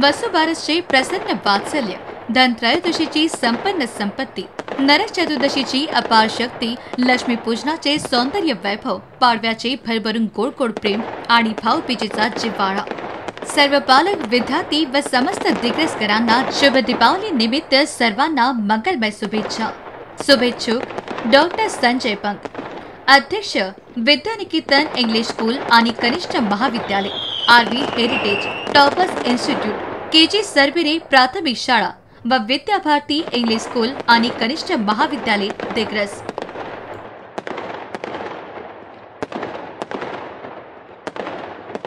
वसुबारसचे प्रसन्न वात्सल्य धनत्रयोदशीची संपन्न संपत्ती नरक चतुर्दशीची अपार शक्ती लक्ष्मीपूजनाचे सौंदर्य वैभव पाडव्याचे भरभरून गोड प्रेम आणि भाऊबीजेचा जिव्हाळा सर्व पालक विद्यार्थी व समस्त दिग्रसकरांना शुभ दीपावली निमित्त सर्वांना मंगलमय शुभेच्छा शुभेच्छुक डॉक्टर संजय पंक अध्यक्ष विद्यानिकेतन इंग्लिश स्कूल आणि कनिष्ठ महाविद्यालय Arvi heritage toppers institute KG जी प्राथमिक शाळा व विद्याभारती इंग्लिश स्कूल आणि कनिष्ठ महाविद्यालय दिग्रस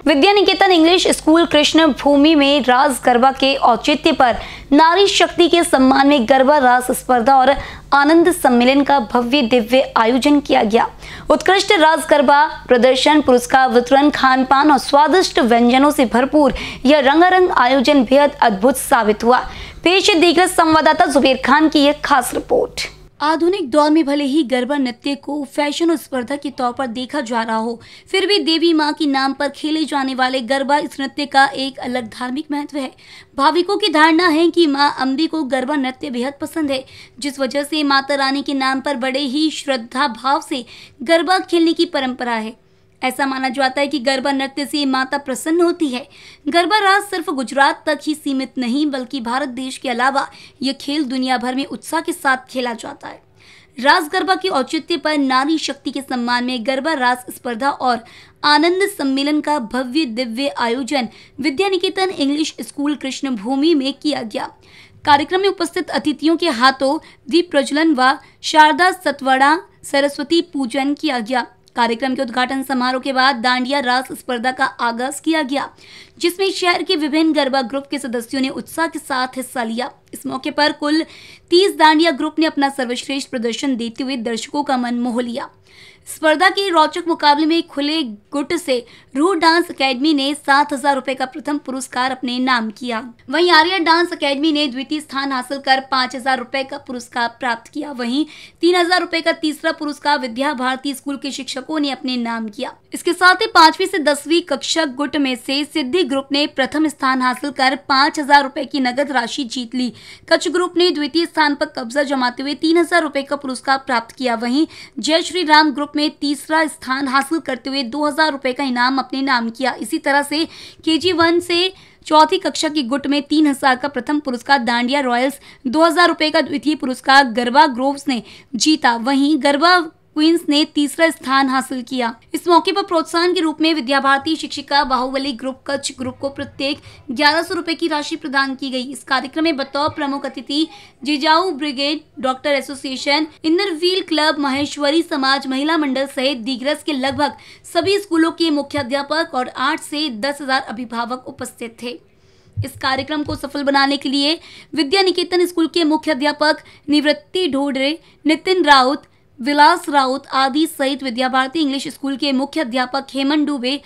विद्या निकेतन इंग्लिश स्कूल कृष्ण भूमि में राज गरबा के औचित्य पर नारी शक्ति के सम्मान में गरबा रास स्पर्धा और आनंद सम्मेलन का भव्य दिव्य आयोजन किया गया उत्कृष्ट राज गरबा प्रदर्शन पुरस्कार वितरण खान पान और स्वादिष्ट व्यंजनों से भरपूर यह रंगारंग आयोजन बेहद अद्भुत साबित हुआ पेश दीगर संवाददाता जुबेर खान की यह खास रिपोर्ट आधुनिक दौर में भले ही गरबा नृत्य को फैशन और स्पर्धा के तौर पर देखा जा रहा हो फिर भी देवी माँ के नाम पर खेले जाने वाले गरबा इस नृत्य का एक अलग धार्मिक महत्व है भाविकों की धारणा है कि माँ अम्बी को गरबा नृत्य बेहद पसंद है जिस वजह से माता रानी के नाम पर बड़े ही श्रद्धा भाव से गरबा खेलने की परंपरा है ऐसा माना जाता है कि गरबा नृत्य से माता प्रसन्न होती है गरबा राज सिर्फ गुजरात तक ही सीमित नहीं बल्कि भारत देश के अलावा यह खेल दुनिया भर में उत्साह के साथ खेला जाता है रास गरबा के औचित्य पर नारी शक्ति के सम्मान में गरबा रास स्पर्धा और आनंद सम्मेलन का भव्य दिव्य आयोजन विद्या निकेतन इंग्लिश स्कूल कृष्ण भूमि में किया गया कार्यक्रम में उपस्थित अतिथियों के हाथों दीप प्रज्वलन व शारदा सतवड़ा सरस्वती पूजन किया गया कार्यक्रम के उद्घाटन समारोह के बाद दांडिया रास स्पर्धा का आगाज किया गया जिसमें शहर के विभिन्न गरबा ग्रुप के सदस्यों ने उत्साह के साथ हिस्सा लिया इस मौके पर कुल तीस दांडिया ग्रुप ने अपना सर्वश्रेष्ठ प्रदर्शन देते हुए दर्शकों का मन मोह लिया स्पर्धा के रोचक मुकाबले में खुले गुट से रू डांस एकेडमी ने सात हजार रूपए का प्रथम पुरस्कार अपने नाम किया वहीं आर्या डांस एकेडमी ने द्वितीय स्थान हासिल कर पाँच हजार रूपए का पुरस्कार प्राप्त किया वहीं तीन हजार रूपए का तीसरा पुरस्कार विद्या भारती स्कूल के शिक्षकों ने अपने नाम किया इसके साथ ही पांचवी से दसवीं कक्षा गुट में से सिद्धि ग्रुप ने प्रथम स्थान हासिल कर पाँच हजार रूपए की नगद राशि जीत ली कच्छ ग्रुप ने द्वितीय स्थान पर कब्जा जमाते हुए तीन हजार रुपए का पुरस्कार प्राप्त किया वहीं जय श्री राम ग्रुप ने तीसरा स्थान हासिल करते हुए दो हजार रूपए का इनाम अपने नाम किया इसी तरह से के जी वन से चौथी कक्षा के गुट में तीन हजार का प्रथम पुरस्कार दांडिया रॉयल्स दो हजार रूपए का द्वितीय पुरस्कार गरबा ग्रोव्स ने जीता वहीं गरबा क्वींस ने तीसरा स्थान हासिल किया इस मौके पर प्रोत्साहन के रूप में विद्या भारती शिक्षिका बाहुबली ग्रुप कच्छ ग्रुप को प्रत्येक ग्यारह सौ रूपए की राशि प्रदान की गई इस कार्यक्रम में बतौर प्रमुख अतिथि Jijau brigade doctor association inner wheel club Maheshwari समाज महिला मंडल सहित दिग्रस के लगभग सभी स्कूलों के मुख्य अध्यापक और आठ से दस हजार अभिभावक उपस्थित थे इस कार्यक्रम को सफल बनाने के लिए विद्या निकेतन स्कूल के मुख्य अध्यापक निवृत्ति ढोडरे नितिन राउत विलास राउत आदि सहित विद्या भारती इंग्लिश स्कूल के मुख्य अध्यापक हेमन डुबे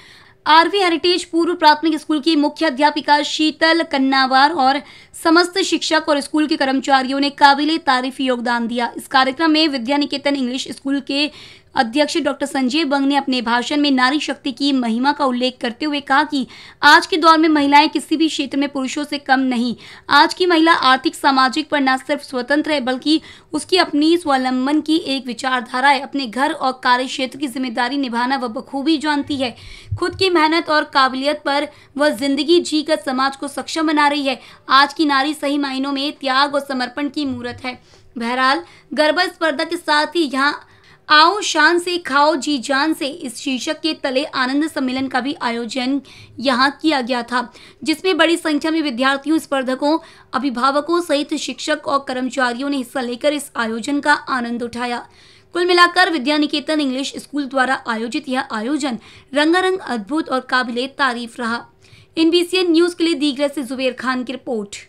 आरवी हेरिटेज पूर्व प्राथमिक स्कूल की मुख्य अध्यापिका शीतल कन्नावार और समस्त शिक्षक और स्कूल के कर्मचारियों ने काबिले तारीफ योगदान दिया इस कार्यक्रम में विद्या निकेतन इंग्लिश स्कूल के अध्यक्ष डॉक्टर संजय बंग ने अपने भाषण में नारी शक्ति की महिमा का उल्लेख करते हुए कहा कि आज के दौर में महिलाएं किसी भी क्षेत्र में पुरुषों से कम नहीं आज की महिला आर्थिक सामाजिक पर न सिर्फ स्वतंत्र है बल्कि उसकी अपनी स्वावलंबन की एक विचारधारा है अपने घर और कार्य क्षेत्र की जिम्मेदारी निभाना वह बखूबी जानती है खुद की मेहनत और काबिलियत पर वह जिंदगी जी समाज को सक्षम बना रही है आज की नारी सही मायनों में त्याग और समर्पण की मूर्त है बहरहाल गरबा स्पर्धा के साथ ही यहाँ आओ शान से खाओ जी जान से इस शीर्षक के तले आनंद सम्मेलन का भी आयोजन यहाँ किया गया था जिसमें बड़ी संख्या में विद्यार्थियों स्पर्धकों अभिभावकों सहित शिक्षक और कर्मचारियों ने हिस्सा लेकर इस आयोजन का आनंद उठाया कुल मिलाकर विद्या निकेतन इंग्लिश स्कूल द्वारा आयोजित यह आयोजन रंगारंग अद्भुत और काबिले तारीफ रहा इन न्यूज़ के लिए दीगरे से जुबेर खान की रिपोर्ट